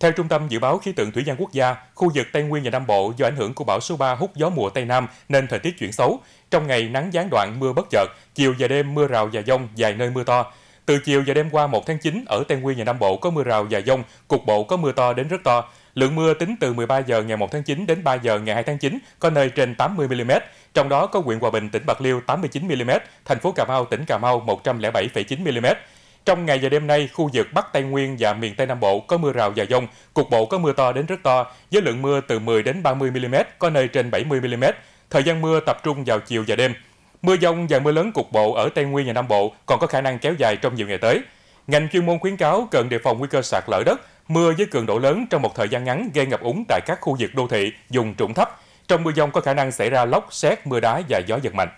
Theo Trung tâm Dự báo Khí tượng Thủy văn Quốc gia, khu vực Tây Nguyên và Nam Bộ do ảnh hưởng của bão số 3 hút gió mùa Tây Nam nên thời tiết chuyển xấu. Trong ngày nắng gián đoạn mưa bất chợt, chiều và đêm mưa rào và dông, vài nơi mưa to. Từ chiều và đêm qua 1 tháng 9, ở Tây Nguyên và Nam Bộ có mưa rào và dông, cục bộ có mưa to đến rất to. Lượng mưa tính từ 13 giờ ngày 1 tháng 9 đến 3 giờ ngày 2 tháng 9 có nơi trên 80 mm, trong đó có huyện Hòa Bình tỉnh Bạc Liêu 89 mm, thành phố Cà Mau tỉnh Cà Mau 107,9 mm. Trong ngày và đêm nay, khu vực Bắc Tây Nguyên và miền Tây Nam Bộ có mưa rào và dông, cục bộ có mưa to đến rất to, với lượng mưa từ 10 đến 30 mm, có nơi trên 70 mm. Thời gian mưa tập trung vào chiều và đêm. Mưa dông và mưa lớn cục bộ ở Tây Nguyên và Nam Bộ còn có khả năng kéo dài trong nhiều ngày tới. Ngành chuyên môn khuyến cáo cần đề phòng nguy cơ sạt lở đất, mưa với cường độ lớn trong một thời gian ngắn gây ngập úng tại các khu vực đô thị, vùng trũng thấp. Trong mưa dông có khả năng xảy ra lốc, xét, mưa đá và gió giật mạnh.